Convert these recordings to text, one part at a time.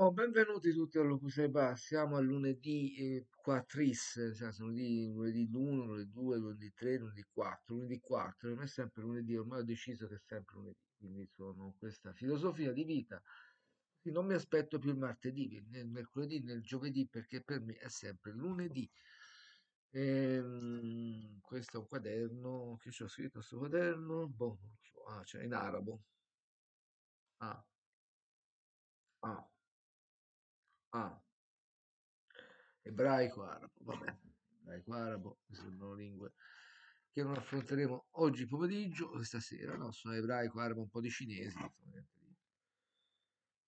Oh, benvenuti tutti a Locus Repa, siamo a lunedì eh, quattris, cioè sono lunedì, lunedì 1, lunedì 2, lunedì 3, lunedì 4, lunedì 4, non è sempre lunedì, ormai ho deciso che è sempre lunedì, quindi sono questa filosofia di vita, non mi aspetto più il martedì, nel mercoledì, nel giovedì, perché per me è sempre lunedì. Ehm, questo è un quaderno, che c'ho scritto sul quaderno? Boh, non lo so, ah, cioè in arabo. Ah. Ah. Ah. Ebraico-arabo, vabbè, ebraico-arabo, sono lingue che non affronteremo oggi pomeriggio o stasera, no? Sono ebraico-arabo, un po' di cinese,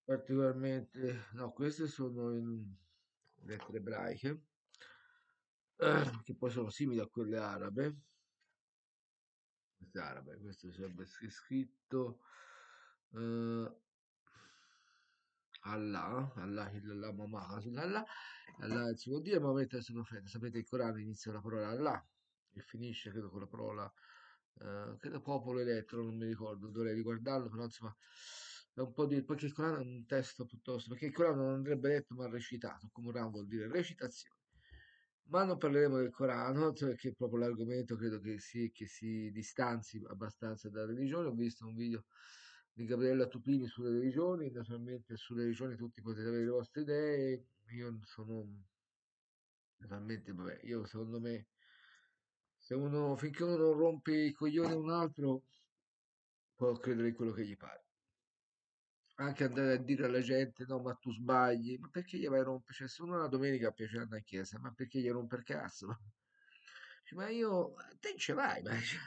particolarmente, no, queste sono in lettere ebraiche, che poi sono simili a quelle arabe, queste arabe, questo sarebbe scritto... Eh, Allah, Allah, Allah, mamma, Allah, Allah si vuol dire momento della offesa. Sapete, il Corano inizia con la parola Allah e finisce, credo, con la parola, eh, credo, popolo elettro, non mi ricordo, dovrei riguardarlo, però insomma è un po' di... perché il Corano è un testo piuttosto, perché il Corano non andrebbe letto ma recitato, come Ram vuol dire recitazione. Ma non parleremo del Corano, cioè che è proprio l'argomento credo che si, che si distanzi abbastanza dalla religione. Ho visto un video di Gabriella Tupini sulle religioni, naturalmente sulle religioni tutti potete avere le vostre idee, io sono naturalmente, vabbè, io secondo me, se uno, finché uno non rompe i coglioni a un altro, può credere in quello che gli pare. Anche andare a dire alla gente, no, ma tu sbagli, ma perché gli vai a rompere? Cioè, se uno la domenica piace andare a chiesa, ma perché gli rompe il cazzo? Ma io, te ce vai, ma... Cioè,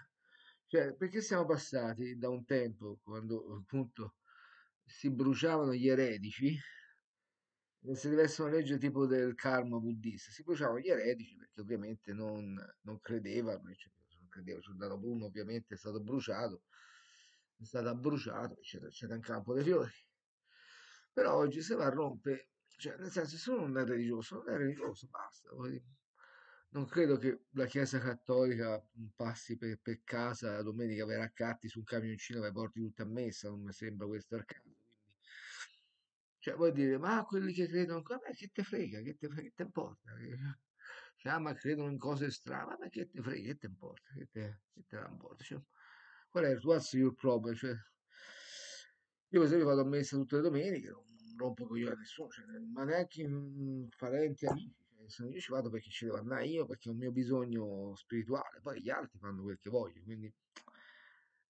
cioè, perché siamo passati da un tempo quando appunto si bruciavano gli eretici, se deve essere una legge tipo del karma buddista, si bruciavano gli eretici perché ovviamente non, non credevano, cioè, non credeva, Giordano Bruno ovviamente è stato bruciato, è stato abbruciato, eccetera, eccetera, in campo dei fiori. Però oggi se va a rompere, cioè nel senso se uno non è religioso, non è religioso, basta. Voglio dire non credo che la Chiesa Cattolica mhmm, passi per, per casa la domenica, per catti su un camioncino e la porti tutta a messa, non mi sembra questo il caso. Cioè, vuoi dire, ma quelli che credono, vabbè, che te frega, che te, che te importa? Che... Cioè, ah, ma credono in cose strane, ma che te frega, che te importa? Che te, che te importa? Cioè, qual è il tuo your problem? Cioè, io per esempio vado a messa tutte le domeniche, non rompo coglione a nessuno, cioè, ma neanche in mhmm, parenti, amici io ci vado perché ci devo andare io, perché è un mio bisogno spirituale, poi gli altri fanno quel che vogliono, quindi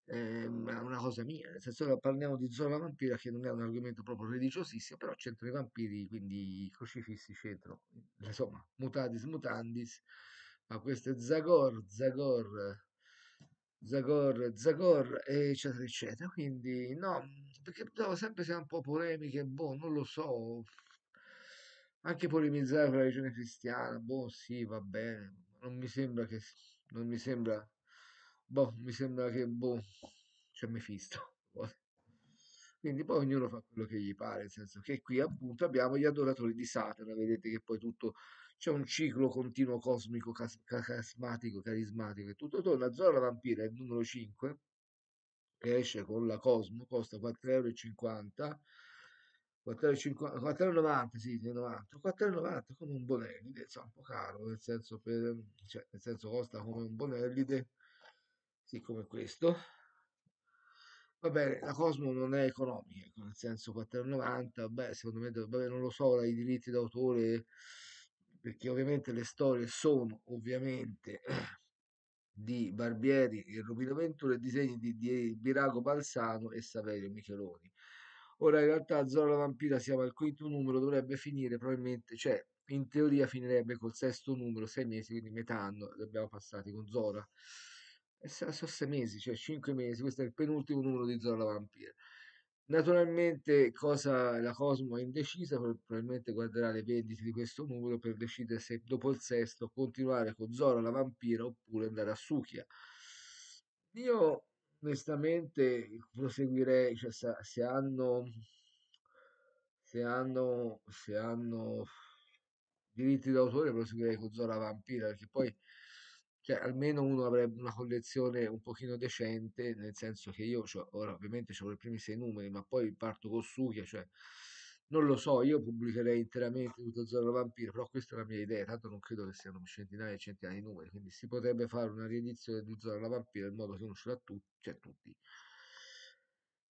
ehm, è una cosa mia, nel senso che parliamo di zona vampira che non è un argomento proprio religiosissimo, però c'entrano i vampiri, quindi i crocifissi c'entrano, insomma, mutatis mutandis, ma questo è Zagor, Zagor, Zagor, Zagor, eccetera, eccetera, quindi no, perché però sempre siamo un po' polemiche, boh, non lo so, anche polemizzare con la religione cristiana, boh, sì, va bene, non mi sembra che, non mi sembra, boh, mi sembra che, boh, c'è Mefisto. Boh. Quindi poi ognuno fa quello che gli pare, nel senso che qui appunto abbiamo gli adoratori di Satana, vedete che poi tutto c'è un ciclo continuo cosmico, cas- carismatico, carismatico e tutto torna. Zora Vampira è il numero 5, che esce con la Cosmo, costa 4,50 euro 4,90 sì, 90, 4,90 come un Bonellide, insomma, un po' caro, nel senso, per, cioè, nel senso costa come un Bonellide, sì, come questo. Va bene, la Cosmo non è economica, ecco, nel senso 4,90, beh, secondo me, vabbè, non lo so, ora i diritti d'autore, perché ovviamente le storie sono, ovviamente, di Barbieri e Rubino Ventura e disegni di, di Birago Balsano e Saverio Micheloni Ora in realtà Zoro la Vampira siamo al quinto numero, dovrebbe finire probabilmente, cioè in teoria finirebbe col sesto numero, sei mesi, quindi metà anno li abbiamo passati con Zora. E sono sei mesi, cioè cinque mesi, questo è il penultimo numero di Zora la Vampira. Naturalmente cosa, la Cosmo è indecisa, probabilmente guarderà le vendite di questo numero per decidere se dopo il sesto continuare con Zora la Vampira oppure andare a Sukia. Io onestamente proseguirei, cioè se, hanno se hanno se hanno diritti d'autore proseguirei con Zora Vampira perché poi cioè, almeno uno avrebbe una collezione un pochino decente nel senso che io cioè, ora ovviamente ho i primi sei numeri ma poi parto con Sukia cioè non lo so, io pubblicherei interamente tutto Zero Vampiro, però questa è la mia idea, tanto non credo che siano centinaia e centinaia di numeri, quindi si potrebbe fare una riedizione di Zero Vampiro in modo che uno ce l'ha tutti, cioè tutti.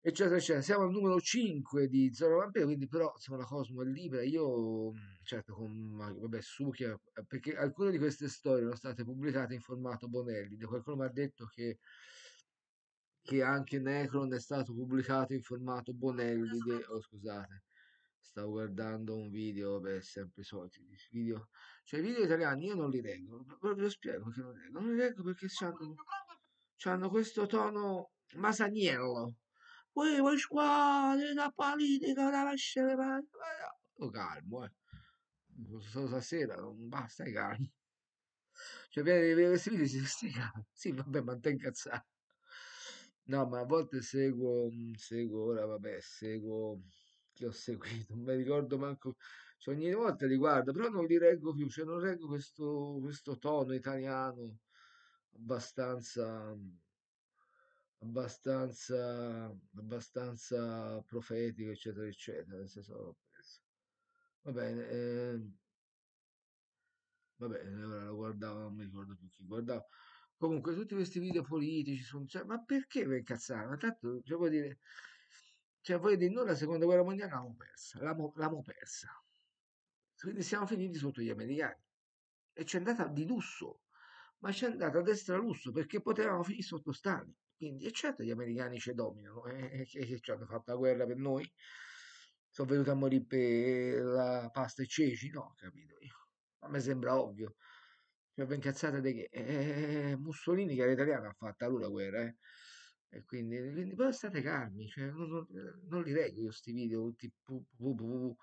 Eccetera, eccetera. Siamo al numero 5 di Zero Vampiro, quindi però insomma la Cosmo è libera. Io, mm, certo, con vabbè, Sukia, perché alcune di queste storie sono state pubblicate in formato Bonelli, qualcuno mi ha detto che che anche Necron è stato pubblicato in formato Bonelli, de... oh, scusate, stavo guardando un video per sempre soliti video cioè i video italiani io non li leggo ve lo spiego che non reggo non li leggo perché hanno, hanno questo tono masaniello poi vuoi squadre la politica la lascia le mani lo calmo eh solo stasera non basta i calmi cioè viene vedere questi video si sti calmi sì vabbè ma te incazzato no ma a volte seguo mm, seguo ora vabbè seguo cacchio ho seguito, non mi ricordo manco, cioè, ogni volta li guardo, però non li reggo più, cioè non reggo questo, questo tono italiano abbastanza, abbastanza, abbastanza profetico, eccetera, eccetera, nel senso, va bene, eh, va bene, allora lo guardavo, non mi ricordo più chi guardavo, comunque tutti questi video politici, sono, cioè, ma perché per incazzare, ma tanto, cioè, vuol dire cioè, voglio dire, noi la seconda guerra mondiale l'abbiamo persa, l'abbiamo persa. Quindi siamo finiti sotto gli americani. E ci è andata di lusso, ma ci è andata a destra lusso perché potevamo finire sotto Stalin. Quindi, e certo, gli americani ci dominano e eh, eh, eh ci hanno fatto la guerra per noi. Sono venuti a morire per la pasta e ceci, no? Capito io. Ma mi sembra ovvio. Cioè, ben cazzata di che? Eh, eh, Mussolini, che era italiano, ha fatto lui la guerra, eh. E quindi, quindi però state calmi, cioè, non, non, li leggo io questi video tutti pu, pu, pu,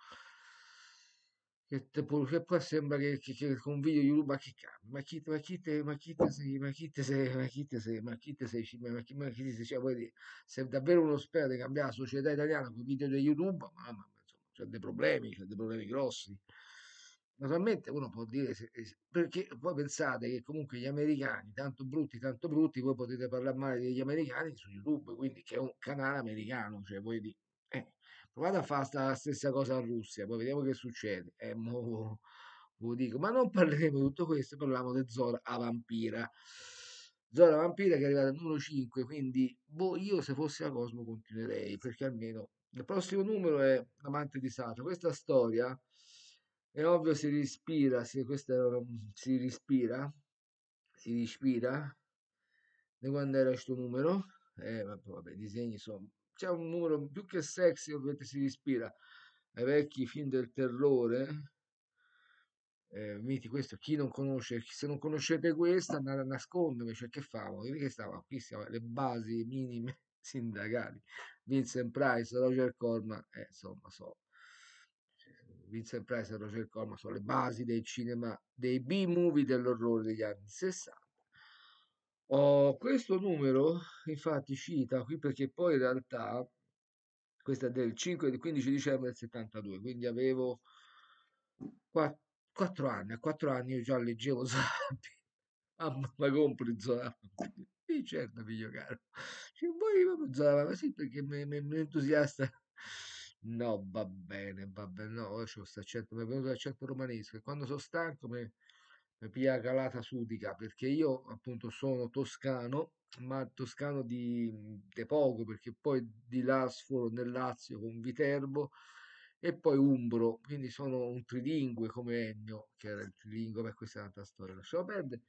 che, che poi sembra che, che, che con un video YouTube ma che cambia, ma chi, ma te, ma chi te sei, ma chi te sei, ma chi te sei, ma chi te sei, ma chi, ma chi te sei, cioè vuol se davvero uno spera di cambiare la società italiana con i video di YouTube, mamma mia, insomma, c'è dei problemi, c'è dei problemi grossi. Naturalmente uno può dire, eh, perché voi pensate che comunque gli americani, tanto brutti, tanto brutti, voi potete parlare male degli americani su YouTube, quindi che è un canale americano, cioè voi dite, eh, provate a fare la stessa cosa in Russia, poi vediamo che succede. Eh, mo, lo dico, ma non parleremo di tutto questo, parliamo di Zora a Vampira. Zora Vampira che è arrivata al numero 5, quindi boh, io se fossi a Cosmo continuerei, perché almeno il prossimo numero è Amante di Sato. Questa storia è ovvio si rispira, se questa si rispira, si rispira, da quando era questo numero, e eh, vabbè, disegni insomma, c'è un numero più che sexy ovviamente si ispira ai vecchi film del terrore, eh, miti questo, chi non conosce, se non conoscete questa andate a nascondervi, cioè che favo, che stava, qui siamo le basi minime sindacali, Vincent Price, Roger Corman, eh, insomma, so. Vincent e Roger Corman sono le basi del cinema, dei B-movie dell'orrore degli anni 60. Oh, questo numero, infatti, cita qui perché poi in realtà questa è del 5, del 15 dicembre del 72, quindi avevo 4, 4 anni, a 4 anni io già leggevo Zappi, mamma la compri Zappi, certo figlio caro, cioè, voi proprio Zappi, sì perché mi entusiasta No, va bene, va bene, no, io c'ho accento, mi è venuto l'accento romanesco e quando sono stanco mi, mi piglia la calata sudica, perché io appunto sono toscano, ma toscano di, di poco, perché poi di là sforo nel Lazio con Viterbo e poi umbro, quindi sono un trilingue come Ennio, che era il trilingue, ma questa è un'altra storia, lasciamo perdere.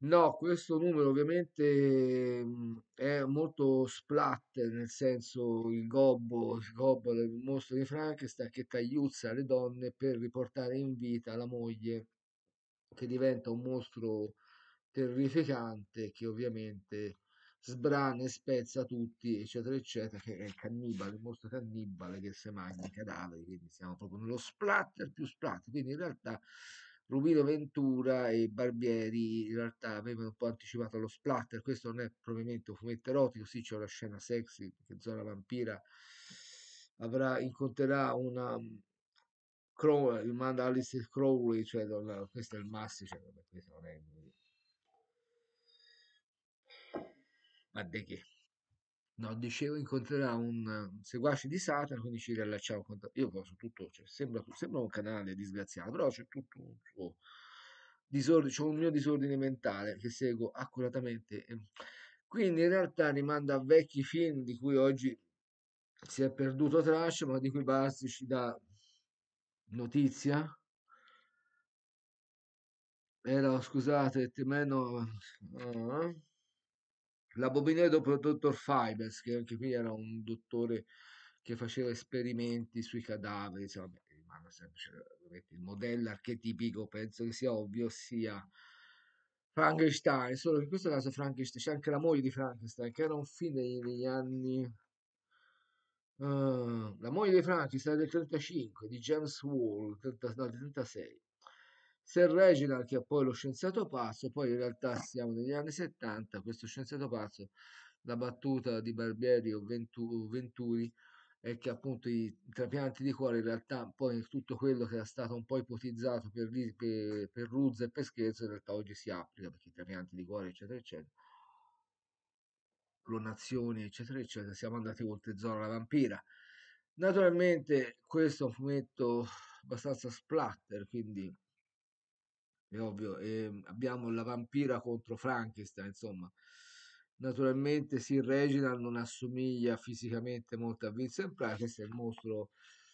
No, questo numero ovviamente, mhmm, è molto splatter, nel senso il gobbo il gobbo del mostro di Frankenstein che tagliuzza le donne per riportare in vita la moglie, che diventa un mostro terrificante che ovviamente sbrana e spezza tutti, eccetera, eccetera, che è il cannibale, il mostro cannibale che se mangia i cadaveri, quindi siamo proprio nello splatter più splatter. Quindi in realtà Rubino Ventura e Barbieri in realtà avevano un po' anticipato lo splatter, questo non è probabilmente un fumetto erotico, sì c'è una scena sexy che Zona Vampira avrà, incontrerà una mm, Crowley, il manda Alice Crowley, cioè donna, questo è il massimo, cioè, vabbè, questo non è... Ma di che? No, dicevo incontrerà un seguace di Satana, quindi ci riallacciamo. Io posso tutto, cioè, sembra, sembra, un canale disgraziato, però c'è tutto un suo disordine, c'è un mio disordine mentale che seguo accuratamente. Quindi in realtà rimando a vecchi film di cui oggi si è perduto traccia, ma di cui Basti ci dà notizia. Era, scusate, temendo... Uh, eh, l'abominio dopo il dottor Fibers, che anche qui era un dottore che faceva esperimenti sui cadaveri, cioè, rimane sempre cioè, il modello archetipico, penso che sia ovvio, sia Frankenstein, solo che in questo caso Frankenstein, c'è anche la moglie di Frankenstein, che era un film degli anni... Uh, la moglie di Frankenstein del 35, di James Wall, 30, no, del 36. Sir Reginald, che è poi lo scienziato pazzo, poi in realtà siamo negli anni 70, questo scienziato pazzo, la battuta di Barbieri o Venturi è che appunto i trapianti di cuore in realtà poi tutto quello che era stato un po' ipotizzato per, per, per Ruzza e per scherzo in realtà oggi si applica perché i trapianti di cuore eccetera eccetera clonazioni eccetera eccetera siamo andati oltre zona la vampira naturalmente questo è un fumetto abbastanza splatter quindi è ovvio. E ehm, abbiamo la vampira contro Frankenstein, insomma. Naturalmente Sir Reginald non assomiglia fisicamente molto a Vincent Price, è il mostro,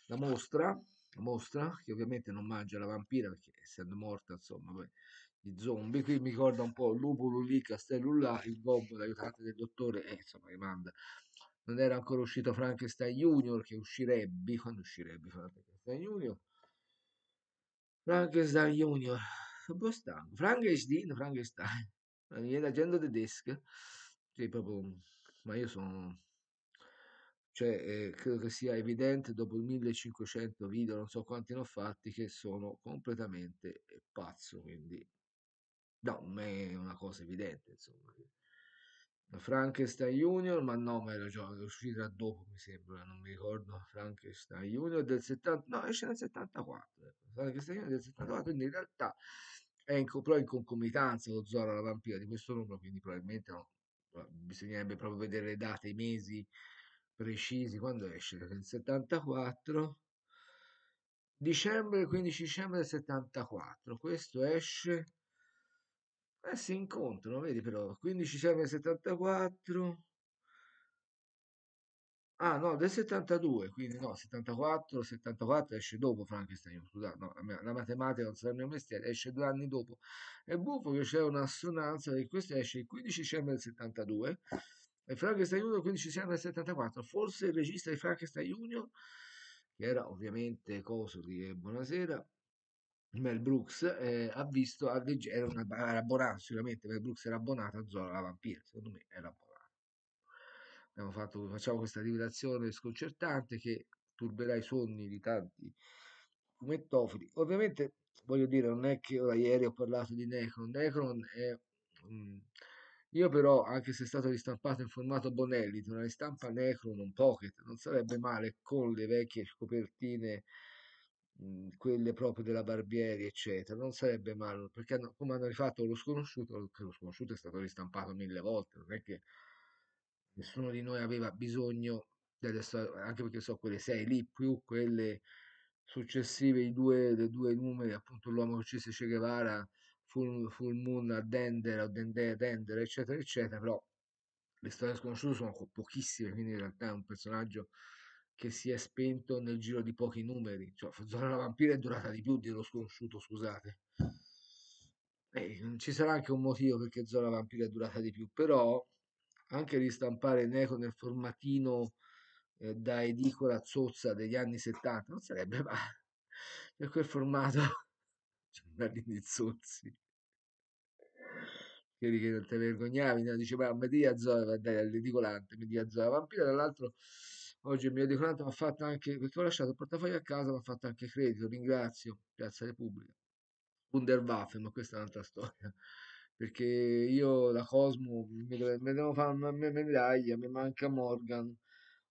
la mostra, la mostra, che ovviamente non mangia la vampira perché essendo morta, insomma, i zombie. Qui mi ricorda un po' Lupulu lì, Castello là, il gobbo d'aiutante del dottore, eh, insomma, rimanda. Non era ancora uscito Frankenstein Junior che uscirebbe, quando uscirebbe Frankenstein Junior? Frankenstein Junior, un po' stanco. Frankenstein, Frankenstein, viene gente tedesca, cioè proprio, ma io sono, cioè eh, credo che sia evidente dopo 1500 video, non so quanti ne ho fatti, che sono completamente pazzo, quindi no, è una cosa evidente, insomma. Frankenstein Junior, ma no, ma era già uscita dopo, mi sembra, non mi ricordo, Frankenstein Junior del 70, no, esce nel 74, ecco. Frankenstein Junior del 74, eh. quindi in realtà è in, però in concomitanza lo Zora la vampira di questo numero, quindi probabilmente no, bisognerebbe proprio vedere le date, i mesi precisi, quando esce, nel 74, dicembre, 15 dicembre del 74, questo esce eh, si incontrano, vedi però, 15 sembra 74. Ah no, del 72, quindi no, 74, 74 esce dopo Frankenstein, scusate, no, la, matematica non sarà il mio mestiere, esce due anni dopo. È buffo che c'è un'assonanza che questo esce il 15 dicembre del 72 e Frankenstein Junior il 15 dicembre del 74. Forse il regista di Frankenstein Junior, che era ovviamente Coso e Buonasera, Mel Brooks eh, ha visto, ha legge, era, una, era abbonato sicuramente, Mel Brooks era abbonato a Zola la vampira, secondo me era abbonato. Abbiamo fatto, facciamo questa rivelazione sconcertante che turberà i sogni di tanti fumettofili. Ovviamente, voglio dire, non è che ora ieri ho parlato di Necron, Necron è... Mh, mm, io però, anche se è stato ristampato in formato Bonelli, una ristampa Necron, un pocket, non sarebbe male con le vecchie copertine Mhmm, quelle proprio della Barbieri, eccetera, non sarebbe male, perché hanno, come hanno rifatto lo sconosciuto, lo sconosciuto è stato ristampato mille volte, non è che nessuno di noi aveva bisogno delle storie, anche perché so quelle sei lì, più quelle successive, i due, le due numeri, appunto l'uomo che uccise Che Guevara, full, full Moon a Dender, a Dender, eccetera, eccetera, però le storie sconosciute sono pochissime, quindi in realtà è un personaggio che si è spento nel giro di pochi numeri. Cioè, Zona la Vampira è durata di più dello sconosciuto, scusate. Eh, ci sarà anche un motivo perché Zona Vampira è durata di più, però anche ristampare Neko nel formatino eh, da edicola zozza degli anni 70 non sarebbe male. Per cioè, quel formato c'è un giornalini zozzi. Chiedi che non ti vergognavi, no? dice ma media Zona, dai, all'edicolante, media Zona Vampira, dall'altro Oggi mi dicono tanto ha fatto anche, perché ho lasciato il portafoglio a casa, ha fatto anche credito, ringrazio, Piazza Repubblica. Wunderwaffe, ma questa è un'altra storia. Perché io da Cosmo mi, devo fare una medaglia, mi manca Morgan,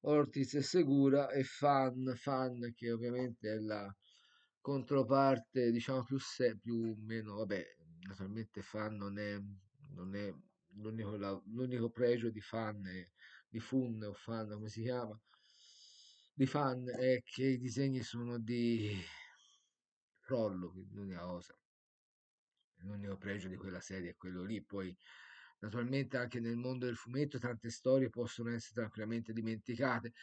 Ortiz e Segura e Fan, Fan che ovviamente è la controparte, diciamo più se, più meno, vabbè, naturalmente Fan non è, non è l'unico, la, l'unico pregio di Fan, è, di Fun o Fan come si chiama, di fan è che i disegni sono di Frollo, l'unica cosa. L'unico pregio di quella serie è quello lì. Poi, naturalmente, anche nel mondo del fumetto tante storie possono essere tranquillamente dimenticate.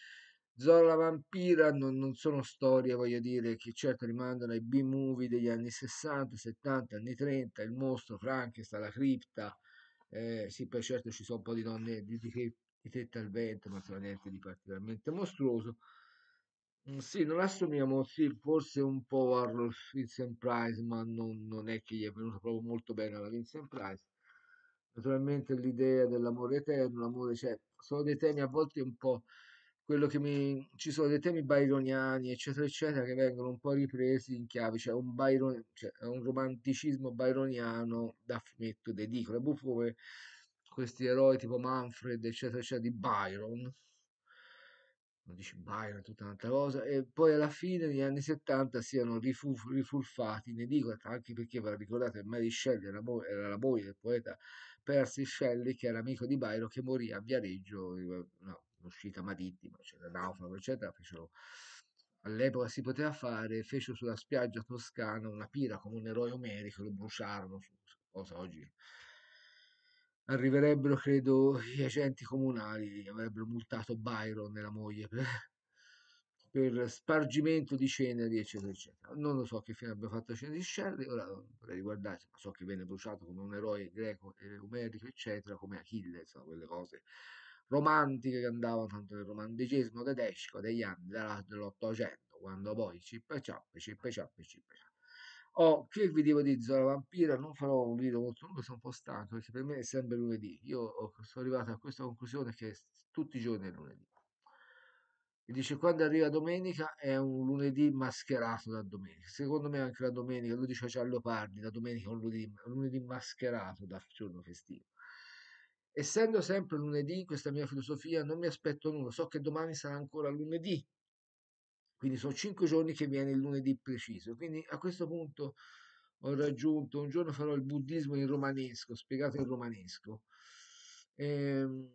Zora la vampira non, non sono storie, voglio dire, che certo rimandano ai B-movie degli anni 60, 70, anni 30, il mostro, Frankenstein, la cripta. Eh, sì, poi certo ci sono un po' di donne di, di, di tetta al vento, ma niente di particolarmente mostruoso. Mm, sì, non l'assumiamo, sì, forse un po' a Rolf price ma non non è che gli è venuto proprio molto bene alla Vincent price Naturalmente l'idea dell'amore eterno, l'amore cioè, sono dei temi a volte un po' quello che mi ci sono dei temi byroniani, eccetera, eccetera, che vengono un po' ripresi in chiave, cioè un Byron cioè un romanticismo byroniano da fumetto ed buffo, come questi eroi tipo Manfred, eccetera, eccetera, di Byron dici Byron, tutta un'altra cosa, e poi alla fine degli anni 70 siano riful- rifulfati ne dico anche perché ve la ricordate, Mary Shelley era, mo- era, la moglie del poeta Percy Shelley, che era amico di Byron, che morì a Viareggio, eh, no, un'uscita marittima, eccetera, naufrago, eccetera, fecero all'epoca si poteva fare, fece sulla spiaggia toscana una pira come un eroe omerico, lo bruciarono, cosa oggi arriverebbero credo gli agenti comunali, avrebbero multato Byron e la moglie per, per spargimento di ceneri eccetera eccetera. Non lo so che fine abbia fatto Ceneri Shelley, ora non vorrei riguardarci, ma so che venne bruciato come un eroe greco e umerico, eccetera, come Achille, insomma quelle cose romantiche che andavano tanto nel romanticismo tedesco degli anni dell'Ottocento, quando poi cippa ciappe, cippa ciappe, cippa ciappe. Oh, che il video di Zora Vampira, non farò un video molto lungo, sono un po' stanco, perché per me è sempre lunedì. Io oh, sono arrivato a questa conclusione che tutti i giorni è lunedì. E dice quando arriva domenica è un lunedì mascherato da domenica. Secondo me anche la domenica, lui dice già Leopardi, la domenica è un lunedì, un lunedì mascherato da giorno festivo. Essendo sempre lunedì, questa mia filosofia non mi aspetto nulla, so che domani sarà ancora lunedì, quindi sono cinque giorni che viene il lunedì preciso. Quindi a questo punto ho raggiunto, un giorno farò il buddismo in romanesco, spiegato in romanesco. E, ehm,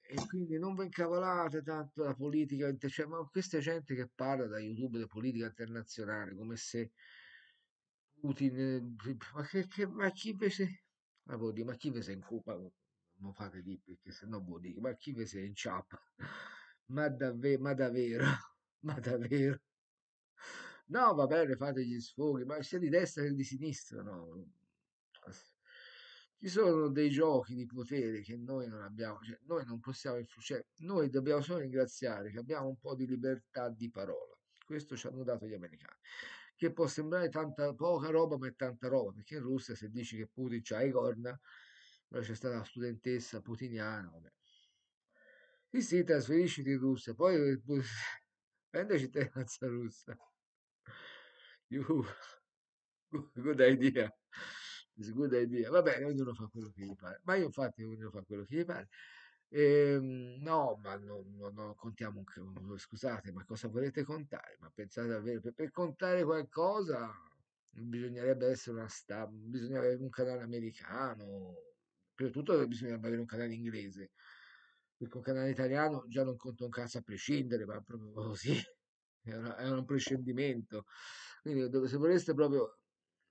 e quindi non vi incavolate tanto la politica, cioè, ma questa gente che parla da YouTube di politica internazionale, come se Putin, eh, ma, che, che, ma chi ve se, ma, dire, ma chi ve se incupa, non fate lì perché se no vuol dire, ma chi ve se inciappa, ma, davvero, ma davvero. Ma davvero? No, va bene, fate gli sfoghi, ma sia di destra che di sinistra, no. Ci sono dei giochi di potere che noi non abbiamo, cioè noi non possiamo influenzare, cioè, noi dobbiamo solo ringraziare che abbiamo un po' di libertà di parola. Questo ci hanno dato gli americani, che può sembrare tanta poca roba, ma è tanta roba, perché in Russia se dici che Putin c'ha i corna, poi c'è stata la studentessa putiniana, vabbè. Sì, sì, trasferisciti in Russia, poi eh, Vendoci te razza russa. You. Good idea. It's good idea. Va bene, ognuno fa quello che gli pare. Ma io infatti ognuno fa quello che gli pare. Eh, no, ma non no, no, contiamo, un, scusate, ma cosa volete contare? Ma pensate davvero, per, per contare qualcosa bisognerebbe essere una sta, bisogna avere un canale americano, Prima di tutto bisogna avere un canale inglese, perché un canale italiano già non conta un cazzo a prescindere, ma proprio così, è, una, è un prescindimento. Quindi se voleste proprio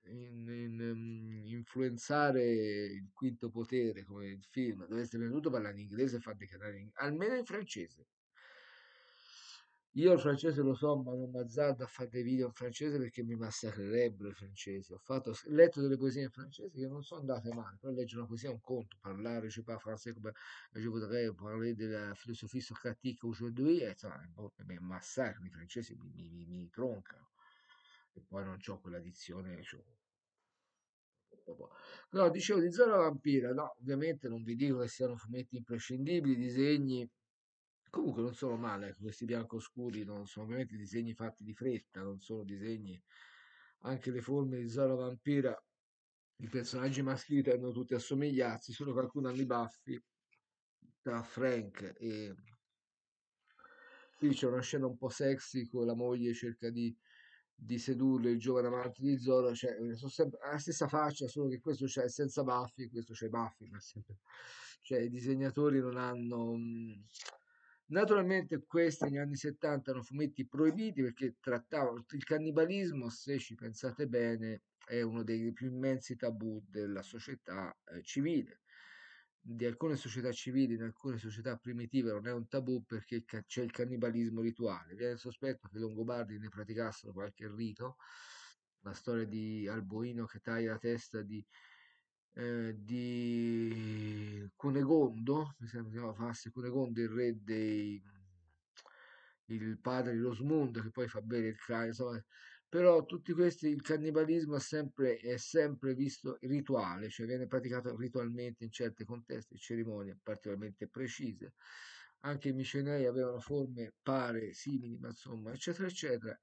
in, in, mm, influenzare il quinto potere come il film, dovreste prima di tutto parlare in inglese e fare dei canali, almeno in francese, io il francese lo so, ma non mi azzardo a fare dei video in francese perché mi massacrerebbero i francesi. Ho, fatto, ho letto delle poesie in francese che non sono andate male, però leggere una poesia è un conto, parlare, je parle come je voudrais parler della filosofia socratica aujourd'hui, e eh, insomma, mi massacrano i francesi, mi, mi, mi, troncano. E poi non ho quella dizione, cioè, No, dicevo di Zona Vampira, no, ovviamente non vi dico che siano fumetti imprescindibili, disegni Comunque non sono male, ecco, questi biancoscuri non sono ovviamente disegni fatti di fretta, non sono disegni... Anche le forme di Zora Vampira, i personaggi maschili tendono tutti a somigliarsi, solo che alcuni hanno i baffi tra Frank e... Qui c'è una scena un po' sexy con la moglie cerca di, di sedurre il giovane amante di Zora, cioè, eh, sono sempre la stessa faccia, solo che questo c'è senza baffi e questo c'è i baffi, ma sempre... Cioè i disegnatori non hanno... Mh, mm, Naturalmente questi negli anni 70 erano fumetti proibiti perché trattavano il cannibalismo, se ci pensate bene, è uno dei più immensi tabù della società eh, civile. Di alcune società civili, in alcune società primitive non è un tabù perché c'è il cannibalismo rituale. Viene il sospetto che i Longobardi ne praticassero qualche rito. La storia di Alboino che taglia la testa di eh, di Cunegondo, mi sembra che fosse Cunegondo il re dei il padre di Rosmund che poi fa bere il cane, insomma, però tutti questi il cannibalismo è sempre, è sempre visto rituale, cioè viene praticato ritualmente in certi contesti, cerimonie particolarmente precise. Anche i micenei avevano forme pare, simili, ma insomma, eccetera, eccetera.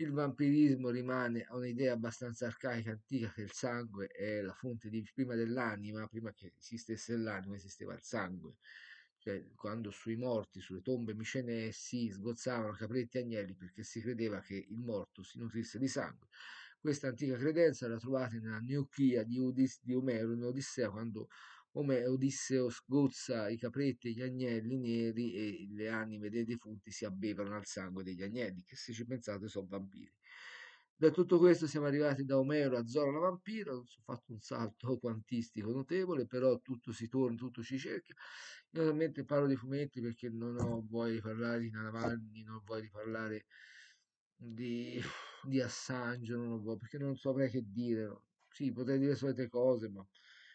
Il vampirismo rimane un'idea abbastanza arcaica, antica, che il sangue è la fonte di, prima dell'anima, prima che esistesse l'anima esisteva il sangue. Cioè, quando sui morti, sulle tombe micenee, si sgozzavano capretti e agnelli perché si credeva che il morto si nutrisse di sangue. Questa antica credenza la trovate nella Neochia di, di Omero, in Odissea, quando come Odisseo sgozza i capretti e gli agnelli neri e le anime dei defunti si abbevano al sangue degli agnelli, che se ci pensate sono vampiri. Da tutto questo siamo arrivati da Omero a Zora la vampira, ho fatto un salto quantistico notevole, però tutto si torna, tutto ci cerca. Io naturalmente parlo di fumetti perché non ho voglia di parlare di Nanavanni, non ho voglia di parlare di, di Assange, non ho voglia, perché non saprei che dire. Sì, potrei dire solite cose, ma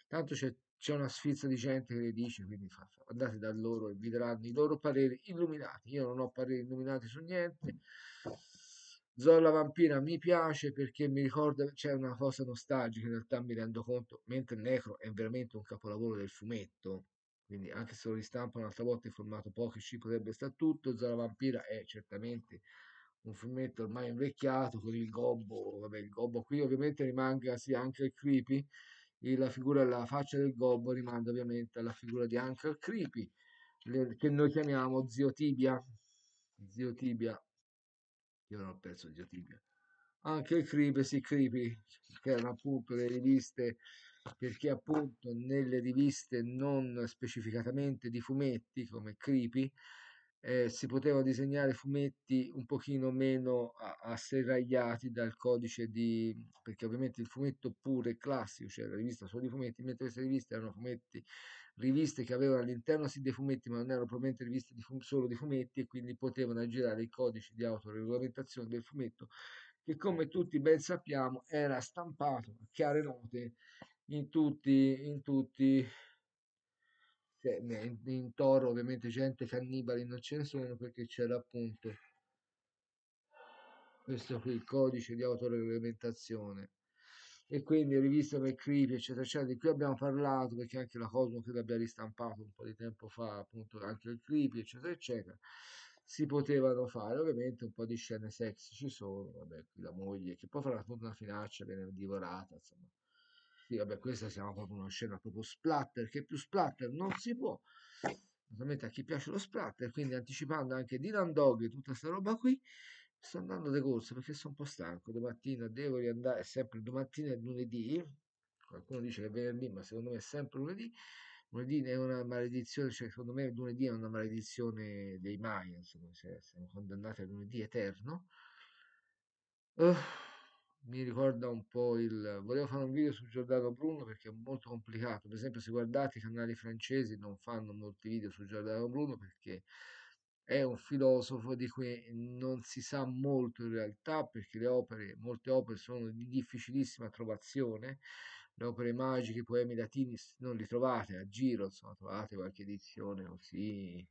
tanto c'è c'è una sfilza di gente che le dice, quindi andate da loro e vi daranno i loro pareri illuminati. Io non ho pareri illuminati su niente. Zolla Vampira mi piace perché mi ricorda, c'è una cosa nostalgica, in realtà mi rendo conto, mentre Necro è veramente un capolavoro del fumetto, quindi anche se lo ristampa un'altra volta in formato poche ci potrebbe stare tutto, Zola Vampira è certamente un fumetto ormai invecchiato con il gobbo, vabbè il gobbo qui ovviamente rimanga sì, anche il creepy, la figura della faccia del gobbo rimanda ovviamente alla figura di Uncle Creepy, che noi chiamiamo Zio Tibia. Zio Tibia, io non ho perso Zio Tibia. Anche il Creepy, sì, Creepy, che erano appunto le riviste, perché appunto nelle riviste non specificatamente di fumetti come Creepy, eh, si potevano disegnare fumetti un pochino meno asserragliati dal codice di perché ovviamente il fumetto pure classico cioè la rivista solo di fumetti mentre queste riviste erano fumetti riviste che avevano all'interno sì dei fumetti ma non erano probabilmente riviste di fum, solo di fumetti e quindi potevano aggirare i codici di autoregolamentazione del fumetto che come tutti ben sappiamo era stampato a chiare note in tutti, in tutti cioè, in toro ovviamente gente cannibali non ce ne sono perché c'era appunto questo qui il codice di autoregolamentazione e quindi rivista per creepy eccetera eccetera di cui abbiamo parlato perché anche la Cosmo credo abbia ristampato un po' di tempo fa appunto anche il creepy eccetera eccetera si potevano fare ovviamente un po' di scene sexy ci sono vabbè qui la moglie che poi farà appunto una finaccia viene divorata insomma morti, vabbè questa siamo proprio una scena proprio splatter, che più splatter non si può, naturalmente a chi piace lo splatter, quindi anticipando anche Dylan Dog e tutta questa roba qui, sto andando de corsa perché sono un po' stanco, domattina devo riandare, è sempre domattina e lunedì, qualcuno dice che è venerdì, ma secondo me è sempre lunedì, lunedì è una maledizione, cioè secondo me lunedì è una maledizione dei Mayans, cioè, siamo condannati a lunedì eterno. Uh mi ricorda un po' il... volevo fare un video su Giordano Bruno perché è molto complicato, per esempio se guardate i canali francesi non fanno molti video su Giordano Bruno perché è un filosofo di cui non si sa molto in realtà perché le opere, molte opere sono di difficilissima trovazione, le opere magiche, i poemi latini non li trovate a giro, insomma trovate qualche edizione così,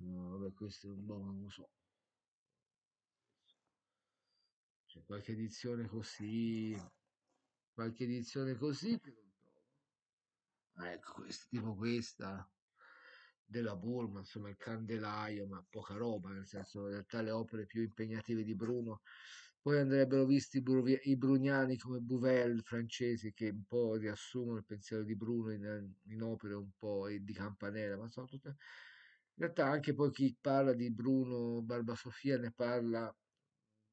no, vabbè questo è un po' non lo so. qualche edizione così, qualche edizione così che non trovo. Ah, ecco, questa, tipo questa della Burma, insomma il Candelaio, ma poca roba, nel senso in realtà le opere più impegnative di Bruno. Poi andrebbero visti i bruniani come Bouvel francesi che un po' riassumono il pensiero di Bruno in, in opere un po' di campanella, ma sono tutte... In realtà anche poi chi parla di Bruno Barbasofia ne parla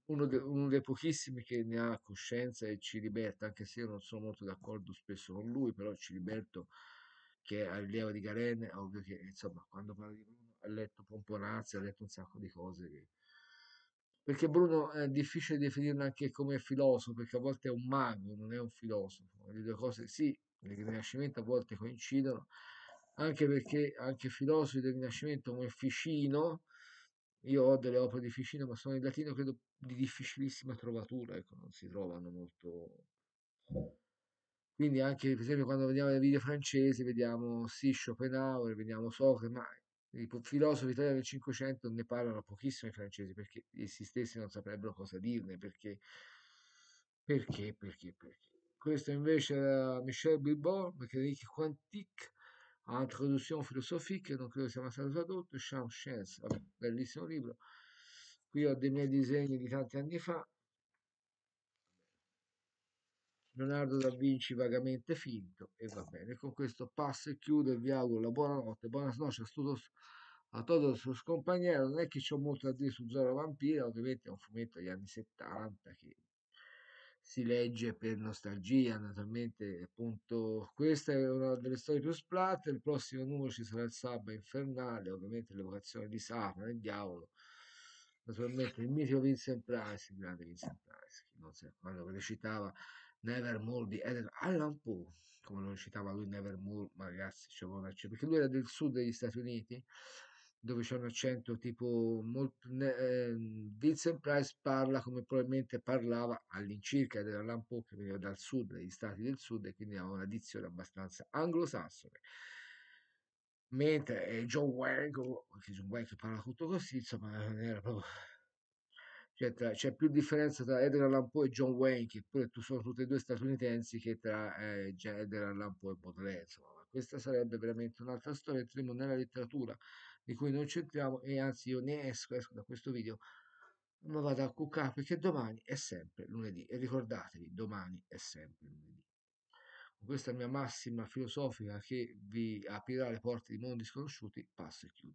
uno, de- uno, dei pochissimi che ne ha coscienza è Ciliberto, anche se io non sono molto d'accordo spesso con lui, però Ciliberto, che è allievo di Garen, ovvio che insomma, quando parla di Bruno ha letto Pomponazzi, ha letto un sacco di cose. Che... Perché Bruno è difficile definirlo anche come filosofo, perché a volte è un mago, non è un filosofo. Le due cose sì, nel Rinascimento a volte coincidono, anche perché anche filosofi del Rinascimento come Ficino io ho delle opere di Ficino, ma sono in latino, credo, di difficilissima trovatura, ecco, non si trovano molto... Quindi anche, per esempio, quando vediamo le video francesi, vediamo sì, Schopenhauer, vediamo Socrate, ma i filosofi italiani del Cinquecento ne parlano pochissimo i francesi, perché essi stessi non saprebbero cosa dirne, perché... Perché, perché, perché. Questo invece era Michel Bilbao, perché Quantique, Introduction philosophique, donc io siamo stati tradotto, Charles Science, bellissimo libro. Qui ho dei miei disegni di tanti anni fa. Leonardo da Vinci vagamente finto e va bene. Con questo passo e chiudo e vi auguro la buonanotte, a tutti a tutto il suo scompagnero. Non è che c'ho molto da dire su Zoro Vampiro, ovviamente è un fumetto degli anni 70 che si legge per nostalgia, naturalmente appunto questa è una delle storie più splatte il prossimo numero ci sarà il Sabba Infernale, ovviamente l'evocazione di Satana, il diavolo, naturalmente il mitico Vincent Price, il grande Vincent Price, non so, quando recitava Nevermore di Edgar Allan Poe, come lo recitava lui Nevermore, ma ragazzi, c'è cioè, perché lui era del sud degli Stati Uniti, dove c'è un accento tipo molto, eh, Vincent Price parla come probabilmente parlava all'incirca dell'Alan Poe che veniva dal sud, dagli stati del sud e quindi aveva una dizione abbastanza anglosassone mentre eh, John Wang che John Wang che parla tutto così insomma non era proprio cioè, tra, c'è più differenza tra Edgar Allan Poe e John Wayne, che pure sono tutti e due statunitensi, che tra eh, Edgar Allan Poe e Baudelaire. Insomma. Questa sarebbe veramente un'altra storia. Entriamo nella letteratura di cui non c'entriamo e anzi io ne esco, esco da questo video, ma vado a cuccare perché domani è sempre lunedì e ricordatevi, domani è sempre lunedì. questa è la mia massima filosofica che vi aprirà le porte di mondi sconosciuti, passo e chiudo.